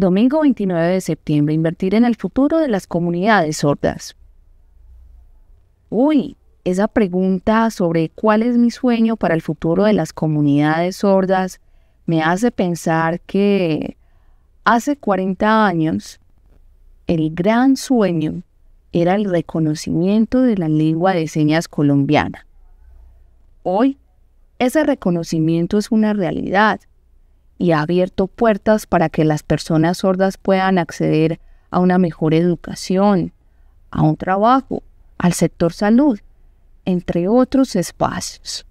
Domingo 29 de septiembre, invertir en el futuro de las comunidades sordas. Uy, esa pregunta sobre cuál es mi sueño para el futuro de las comunidades sordas me hace pensar que hace 40 años el gran sueño era el reconocimiento de la lengua de señas colombiana. Hoy, ese reconocimiento es una realidad y ha abierto puertas para que las personas sordas puedan acceder a una mejor educación, a un trabajo, al sector salud, entre otros espacios.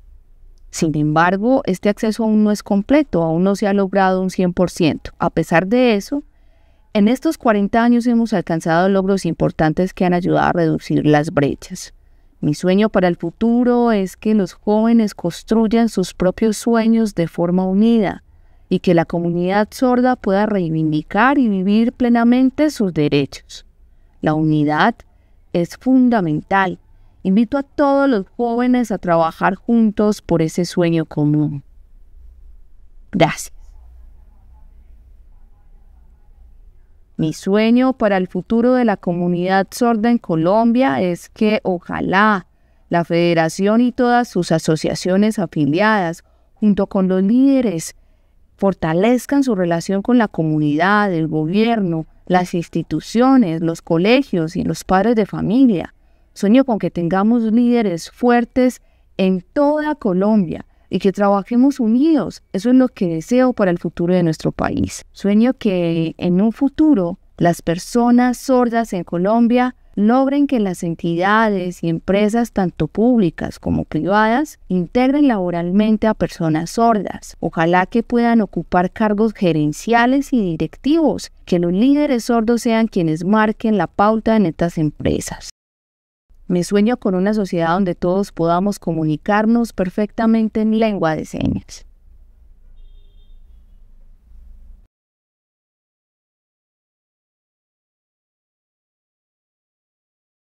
Sin embargo, este acceso aún no es completo, aún no se ha logrado un 100%. A pesar de eso, en estos 40 años hemos alcanzado logros importantes que han ayudado a reducir las brechas. Mi sueño para el futuro es que los jóvenes construyan sus propios sueños de forma unida, y que la comunidad sorda pueda reivindicar y vivir plenamente sus derechos. La unidad es fundamental. Invito a todos los jóvenes a trabajar juntos por ese sueño común. Gracias. Mi sueño para el futuro de la comunidad sorda en Colombia es que ojalá la federación y todas sus asociaciones afiliadas, junto con los líderes fortalezcan su relación con la comunidad, el gobierno, las instituciones, los colegios y los padres de familia. Sueño con que tengamos líderes fuertes en toda Colombia y que trabajemos unidos. Eso es lo que deseo para el futuro de nuestro país. Sueño que en un futuro las personas sordas en Colombia logren que las entidades y empresas, tanto públicas como privadas, integren laboralmente a personas sordas. Ojalá que puedan ocupar cargos gerenciales y directivos, que los líderes sordos sean quienes marquen la pauta en estas empresas. Me sueño con una sociedad donde todos podamos comunicarnos perfectamente en lengua de señas.